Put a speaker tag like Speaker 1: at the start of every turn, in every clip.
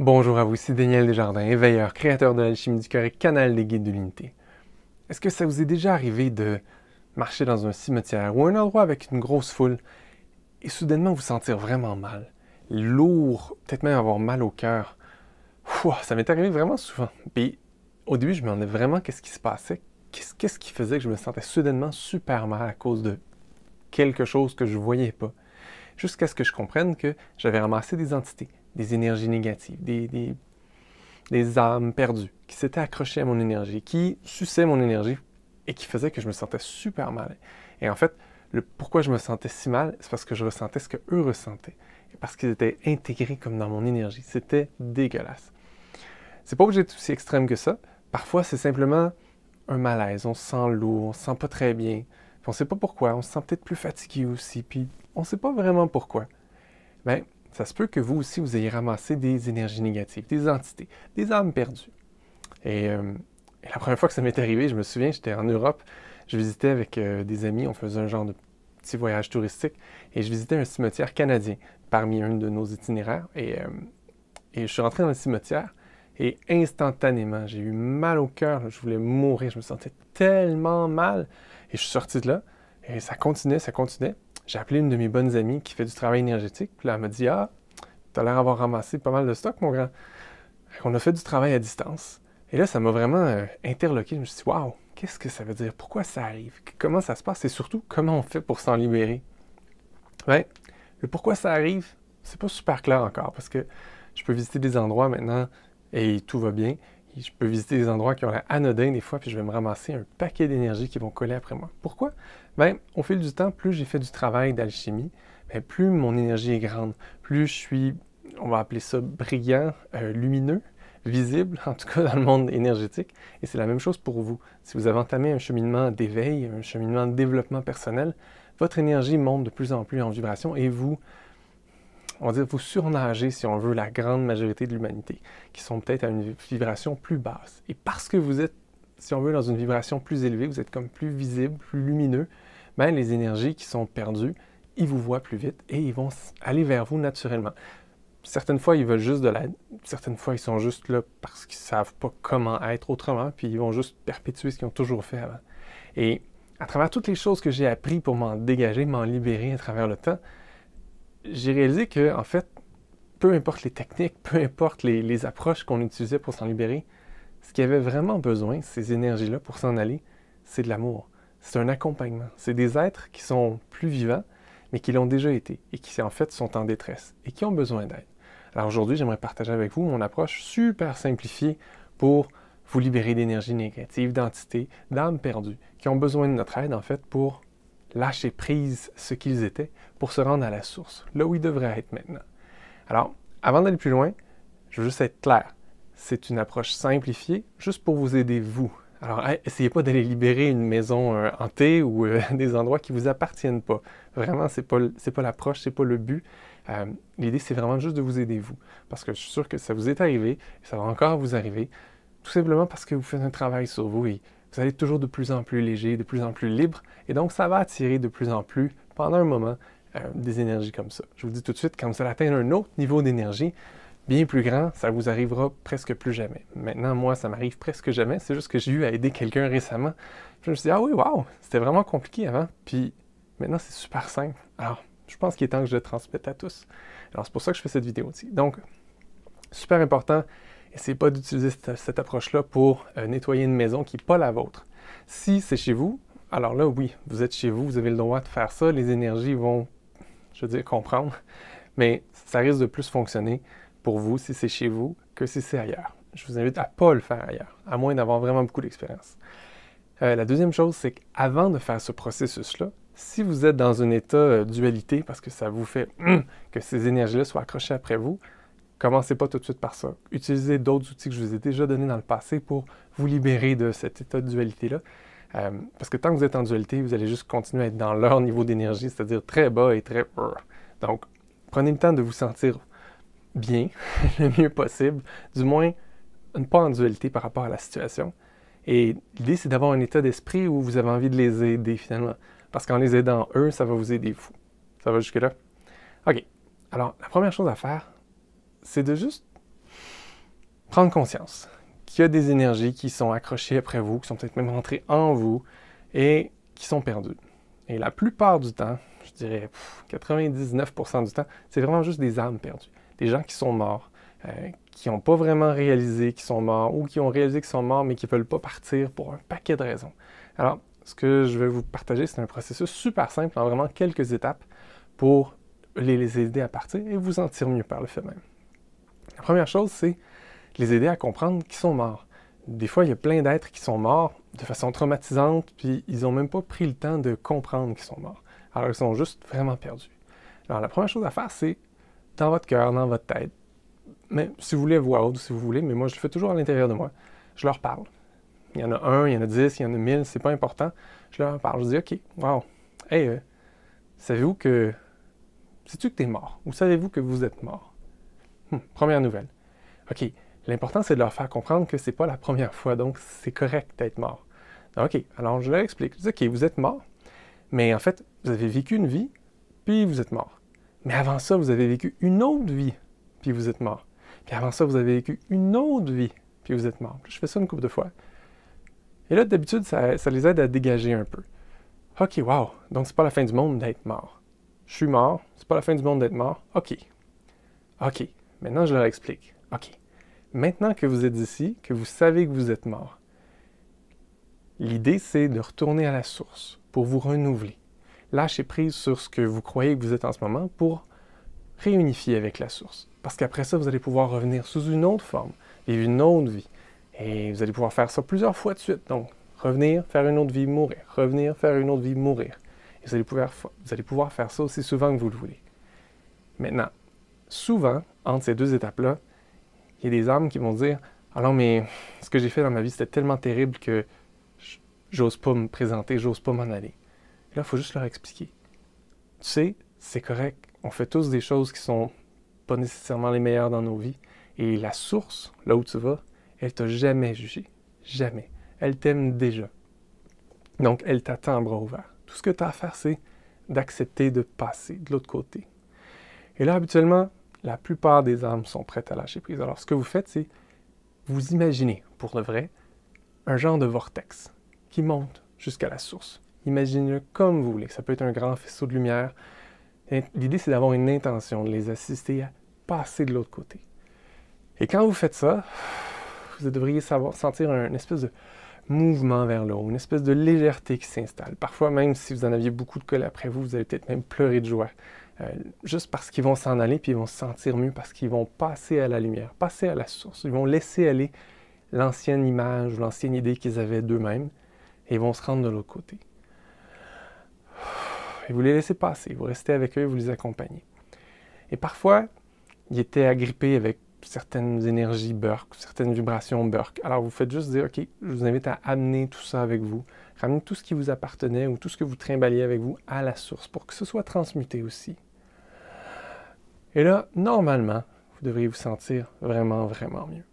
Speaker 1: Bonjour à vous, c'est Daniel Desjardins, éveilleur, créateur de l'alchimie du cœur et canal des guides de l'unité. Est-ce que ça vous est déjà arrivé de marcher dans un cimetière ou un endroit avec une grosse foule et soudainement vous sentir vraiment mal, lourd, peut-être même avoir mal au cœur? Ça m'est arrivé vraiment souvent. Puis au début, je me demandais vraiment qu'est-ce qui se passait, qu'est-ce, qu'est-ce qui faisait que je me sentais soudainement super mal à cause de quelque chose que je ne voyais pas. Jusqu'à ce que je comprenne que j'avais ramassé des entités, des énergies négatives, des, des, âmes perdues qui s'étaient accrochées à mon énergie, qui suçaient mon énergie et qui faisaient que je me sentais super mal. Et en fait, le pourquoi je me sentais si mal, c'est parce que je ressentais ce que eux ressentaient, parce qu'ils étaient intégrés comme dans mon énergie. C'était dégueulasse. C'est pas obligé d'être aussi extrême que ça. Parfois, c'est simplement un malaise. On sent lourd, on se sent pas très bien. On on sait pas pourquoi. On se sent peut-être plus fatigué aussi. Puis on sait pas vraiment pourquoi. Ben, ça se peut que vous aussi, vous ayez ramassé des énergies négatives, des entités, des âmes perdues. Et, euh, la première fois que ça m'est arrivé, je me souviens, j'étais en Europe, je visitais avec euh, des amis, on faisait un genre de petit voyage touristique, et je visitais un cimetière canadien parmi un de nos itinéraires. Et, euh, et je suis rentré dans le cimetière, et instantanément, j'ai eu mal au cœur, je voulais mourir, je me sentais tellement mal, et je suis sorti de là, et ça continuait, ça continuait j'ai appelé une de mes bonnes amies qui fait du travail énergétique. Puis là, elle m'a dit Ah, tu as l'air d'avoir ramassé pas mal de stock, mon grand. On a fait du travail à distance. Et là, ça m'a vraiment euh, interloqué. Je me suis dit Waouh, qu'est-ce que ça veut dire Pourquoi ça arrive Comment ça se passe Et surtout, comment on fait pour s'en libérer Ben, le pourquoi ça arrive, c'est pas super clair encore parce que je peux visiter des endroits maintenant et tout va bien je peux visiter des endroits qui ont l'air anodins des fois, puis je vais me ramasser un paquet d'énergie qui vont coller après moi. Pourquoi? Bien, au fil du temps, plus j'ai fait du travail d'alchimie, ben, plus mon énergie est grande, plus je suis, on va appeler ça brillant, euh, lumineux, visible, en tout cas dans le monde énergétique. Et c'est la même chose pour vous. Si vous avez entamé un cheminement d'éveil, un cheminement de développement personnel, votre énergie monte de plus en plus en vibration et vous on va dire, vous surnager, si on veut, la grande majorité de l'humanité, qui sont peut-être à une vibration plus basse. Et parce que vous êtes, si on veut, dans une vibration plus élevée, vous êtes comme plus visible, plus lumineux, ben, les énergies qui sont perdues, ils vous voient plus vite et ils vont aller vers vous naturellement. Certaines fois, ils veulent juste de l'aide. Certaines fois, ils sont juste là parce qu'ils ne savent pas comment être autrement, puis ils vont juste perpétuer ce qu'ils ont toujours fait avant. Et à travers toutes les choses que j'ai appris pour m'en dégager, m'en libérer à travers le temps, j'ai réalisé que, en fait, peu importe les techniques, peu importe les, approches qu'on utilisait pour s'en libérer, ce qui avait vraiment besoin, ces énergies-là, pour s'en aller, c'est de l'amour. C'est un accompagnement. C'est des êtres qui sont plus vivants, mais qui l'ont déjà été et qui, en fait, sont en détresse et qui ont besoin d'aide. Alors aujourd'hui, j'aimerais partager avec vous mon approche super simplifiée pour vous libérer d'énergie négative, d'entités, d'âmes perdues, qui ont besoin de notre aide, en fait, pour lâcher prise ce qu'ils étaient pour se rendre à la source, là où ils devraient être maintenant. Alors, avant d'aller plus loin, je veux juste être clair. C'est une approche simplifiée, juste pour vous aider, vous. Alors, essayez pas d'aller libérer une maison euh, hantée ou euh, des endroits qui vous appartiennent pas. Vraiment, c'est pas pas l'approche, c'est pas le but. Euh, l'idée, c'est vraiment juste de vous aider vous, parce que je suis sûr que ça vous est arrivé, et ça va encore vous arriver, tout simplement parce que vous faites un travail sur vous et vous allez toujours de plus en plus léger, de plus en plus libre, et donc ça va attirer de plus en plus, pendant un moment, euh, des énergies comme ça. Je vous dis tout de suite, quand vous allez atteindre un autre niveau d'énergie, bien plus grand, ça vous arrivera presque plus jamais. Maintenant, moi, ça m'arrive presque jamais. C'est juste que j'ai eu à aider quelqu'un récemment. je me suis dit, ah oui, waouh, c'était vraiment compliqué avant. Puis maintenant, c'est super simple. Alors, je pense qu'il est temps que je le transmette à tous. Alors, c'est pour ça que je fais cette vidéo aussi. Donc, super important, Essayez pas d'utiliser cette, approche-là pour euh, nettoyer une maison qui n'est pas la vôtre. Si c'est chez vous, alors là, oui, vous êtes chez vous, vous avez le droit de faire ça, les énergies vont, je veux dire, comprendre, mais ça risque de plus fonctionner pour vous si c'est chez vous que si c'est ailleurs. Je vous invite à ne pas le faire ailleurs, à moins d'avoir vraiment beaucoup d'expérience. Euh, la deuxième chose, c'est qu'avant de faire ce processus-là, si vous êtes dans un état de euh, dualité, parce que ça vous fait hum, que ces énergies-là soient accrochées après vous, Commencez pas tout de suite par ça. Utilisez d'autres outils que je vous ai déjà donnés dans le passé pour vous libérer de cet état de dualité-là. Euh, parce que tant que vous êtes en dualité, vous allez juste continuer à être dans leur niveau d'énergie, c'est-à-dire très bas et très... Donc, prenez le temps de vous sentir bien, le mieux possible, du moins ne pas en dualité par rapport à la situation. Et l'idée, c'est d'avoir un état d'esprit où vous avez envie de les aider finalement. Parce qu'en les aidant eux, ça va vous aider fou. Ça va jusque-là? OK. Alors, la première chose à faire, c'est de juste prendre conscience qu'il y a des énergies qui sont accrochées après vous, qui sont peut-être même rentrées en vous et qui sont perdues. Et la plupart du temps, je dirais 99% du temps, c'est vraiment juste des âmes perdues, des gens qui sont morts, euh, qui n'ont pas vraiment réalisé qu'ils sont morts ou qui ont réalisé qu'ils sont morts mais qui ne veulent pas partir pour un paquet de raisons. Alors, ce que je vais vous partager, c'est un processus super simple en vraiment quelques étapes pour les aider à partir et vous en tirer mieux par le fait même. La première chose, c'est les aider à comprendre qu'ils sont morts. Des fois, il y a plein d'êtres qui sont morts de façon traumatisante, puis ils n'ont même pas pris le temps de comprendre qu'ils sont morts. Alors, ils sont juste vraiment perdus. Alors, la première chose à faire, c'est dans votre cœur, dans votre tête, mais si vous voulez, voir autre, si vous voulez, mais moi, je le fais toujours à l'intérieur de moi. Je leur parle. Il y en a un, il y en a dix, il y en a mille, c'est pas important. Je leur parle. Je dis, OK, wow, hey, euh, savez-vous que. Sais-tu que tu es mort? Ou savez-vous que vous êtes mort? première nouvelle. OK, l'important, c'est de leur faire comprendre que c'est pas la première fois, donc c'est correct d'être mort. OK, alors je leur explique. Je dis, OK, vous êtes mort, mais en fait, vous avez vécu une vie, puis vous êtes mort. Mais avant ça, vous avez vécu une autre vie, puis vous êtes mort. Puis avant ça, vous avez vécu une autre vie, puis vous êtes mort. Je fais ça une couple de fois. Et là, d'habitude, ça, ça, les aide à dégager un peu. OK, wow, donc c'est pas la fin du monde d'être mort. Je suis mort, c'est pas la fin du monde d'être mort. OK. OK. Maintenant, je leur explique. OK, maintenant que vous êtes ici, que vous savez que vous êtes mort, l'idée, c'est de retourner à la source pour vous renouveler. Lâchez prise sur ce que vous croyez que vous êtes en ce moment pour réunifier avec la source. Parce qu'après ça, vous allez pouvoir revenir sous une autre forme, vivre une autre vie. Et vous allez pouvoir faire ça plusieurs fois de suite. Donc, revenir, faire une autre vie, mourir. Revenir, faire une autre vie, mourir. Et vous allez pouvoir, vous allez pouvoir faire ça aussi souvent que vous le voulez. Maintenant, souvent, entre ces deux étapes-là, il y a des âmes qui vont dire Alors, ah mais ce que j'ai fait dans ma vie, c'était tellement terrible que j'ose pas me présenter, j'ose pas m'en aller. là, il faut juste leur expliquer. Tu sais, c'est correct. On fait tous des choses qui sont pas nécessairement les meilleures dans nos vies. Et la source, là où tu vas, elle t'a jamais jugé. Jamais. Elle t'aime déjà. Donc, elle t'attend à bras ouverts. Tout ce que tu as à faire, c'est d'accepter de passer de l'autre côté. Et là, habituellement, la plupart des âmes sont prêtes à lâcher prise. Alors, ce que vous faites, c'est vous imaginez, pour de vrai, un genre de vortex qui monte jusqu'à la source. Imaginez-le comme vous voulez. Ça peut être un grand faisceau de lumière. L'idée, c'est d'avoir une intention, de les assister à passer de l'autre côté. Et quand vous faites ça, vous devriez sentir un espèce de mouvement vers le haut, une espèce de légèreté qui s'installe. Parfois, même si vous en aviez beaucoup de colère après vous, vous allez peut-être même pleurer de joie euh, juste parce qu'ils vont s'en aller, puis ils vont se sentir mieux, parce qu'ils vont passer à la lumière, passer à la source. Ils vont laisser aller l'ancienne image ou l'ancienne idée qu'ils avaient d'eux-mêmes, et ils vont se rendre de l'autre côté. Et vous les laissez passer, vous restez avec eux, vous les accompagnez. Et parfois, ils étaient agrippés avec certaines énergies Burke, certaines vibrations Burke. Alors vous faites juste dire, OK, je vous invite à amener tout ça avec vous. Ramenez tout ce qui vous appartenait ou tout ce que vous trimbaliez avec vous à la source pour que ce soit transmuté aussi. Et là, normalement, vous devriez vous sentir vraiment, vraiment mieux.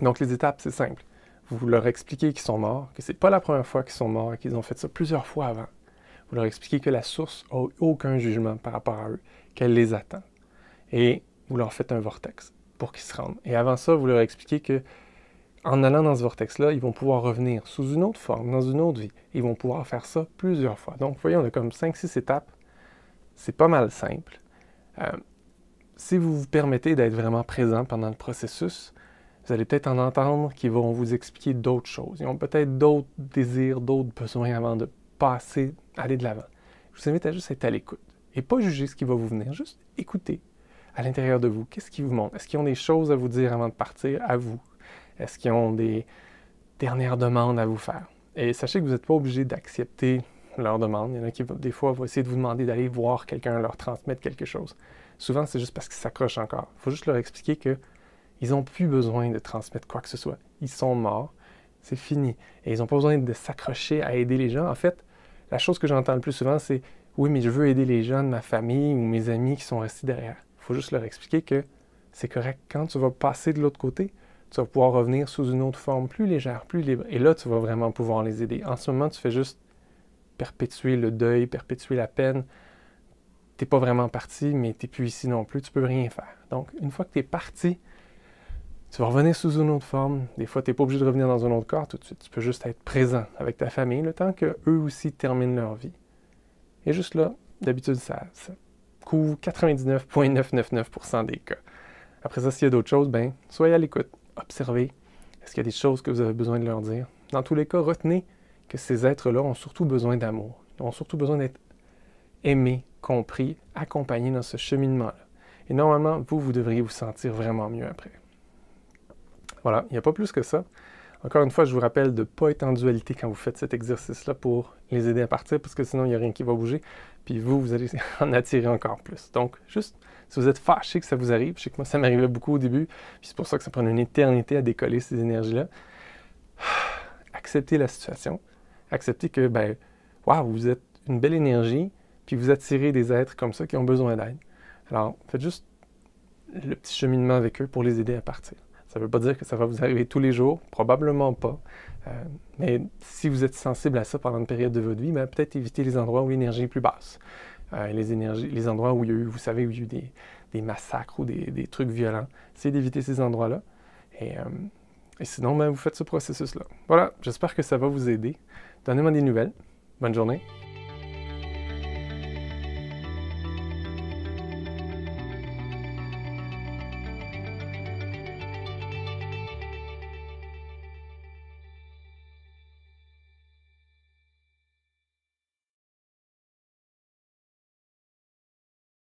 Speaker 1: Donc les étapes, c'est simple. Vous leur expliquez qu'ils sont morts, que c'est pas la première fois qu'ils sont morts et qu'ils ont fait ça plusieurs fois avant. Vous leur expliquez que la source n'a aucun jugement par rapport à eux, qu'elle les attend. Et vous leur faites un vortex pour qu'ils se rendent. Et avant ça, vous leur expliquez que en allant dans ce vortex-là, ils vont pouvoir revenir sous une autre forme, dans une autre vie. Ils vont pouvoir faire ça plusieurs fois. Donc, vous voyez, on a comme 5-6 étapes. C'est pas mal simple. Euh, si vous vous permettez d'être vraiment présent pendant le processus, vous allez peut-être en entendre qui vont vous expliquer d'autres choses. Ils ont peut-être d'autres désirs, d'autres besoins avant de passer, aller de l'avant. Je vous invite à juste être à l'écoute et pas juger ce qui va vous venir, juste écouter à l'intérieur de vous. Qu'est-ce qui vous montre? Est-ce qu'ils ont des choses à vous dire avant de partir à vous, est-ce qu'ils ont des dernières demandes à vous faire? Et sachez que vous n'êtes pas obligé d'accepter leurs demande. Il y en a qui, des fois, vont essayer de vous demander d'aller voir quelqu'un, leur transmettre quelque chose. Souvent, c'est juste parce qu'ils s'accrochent encore. Il faut juste leur expliquer qu'ils n'ont plus besoin de transmettre quoi que ce soit. Ils sont morts. C'est fini. Et ils n'ont pas besoin de s'accrocher à aider les gens. En fait, la chose que j'entends le plus souvent, c'est oui, mais je veux aider les gens de ma famille ou mes amis qui sont restés derrière. Il faut juste leur expliquer que c'est correct. Quand tu vas passer de l'autre côté, tu vas pouvoir revenir sous une autre forme plus légère, plus libre. Et là, tu vas vraiment pouvoir les aider. En ce moment, tu fais juste perpétuer le deuil, perpétuer la peine. Tu n'es pas vraiment parti, mais tu n'es plus ici non plus, tu peux rien faire. Donc, une fois que tu es parti, tu vas revenir sous une autre forme. Des fois, tu n'es pas obligé de revenir dans un autre corps tout de suite. Tu peux juste être présent avec ta famille le temps qu'eux aussi terminent leur vie. Et juste là, d'habitude, ça, ça couvre 99,999% des cas. Après ça, s'il y a d'autres choses, ben, soyez à l'écoute observez. Est-ce qu'il y a des choses que vous avez besoin de leur dire? Dans tous les cas, retenez que ces êtres-là ont surtout besoin d'amour. Ils ont surtout besoin d'être aimés, compris, accompagnés dans ce cheminement-là. Et normalement, vous, vous devriez vous sentir vraiment mieux après. Voilà, il n'y a pas plus que ça. Encore une fois, je vous rappelle de ne pas être en dualité quand vous faites cet exercice-là pour les aider à partir, parce que sinon, il n'y a rien qui va bouger. Puis vous, vous allez en attirer encore plus. Donc, juste, si vous êtes fâché que ça vous arrive, je sais que moi, ça m'arrivait beaucoup au début, puis c'est pour ça que ça prend une éternité à décoller ces énergies-là. Acceptez la situation. Acceptez que, ben, waouh, vous êtes une belle énergie, puis vous attirez des êtres comme ça qui ont besoin d'aide. Alors, faites juste le petit cheminement avec eux pour les aider à partir. Ça ne veut pas dire que ça va vous arriver tous les jours, probablement pas. Euh, mais si vous êtes sensible à ça pendant une période de votre vie, ben, peut-être éviter les endroits où l'énergie est plus basse. Euh, les, endroits où il y a eu, vous savez, où il y a des, massacres ou des, trucs violents. Essayez d'éviter ces endroits-là. Et, euh, sinon, ben, vous faites ce processus-là. Voilà, j'espère que ça va vous aider. Donnez-moi des nouvelles. Bonne journée.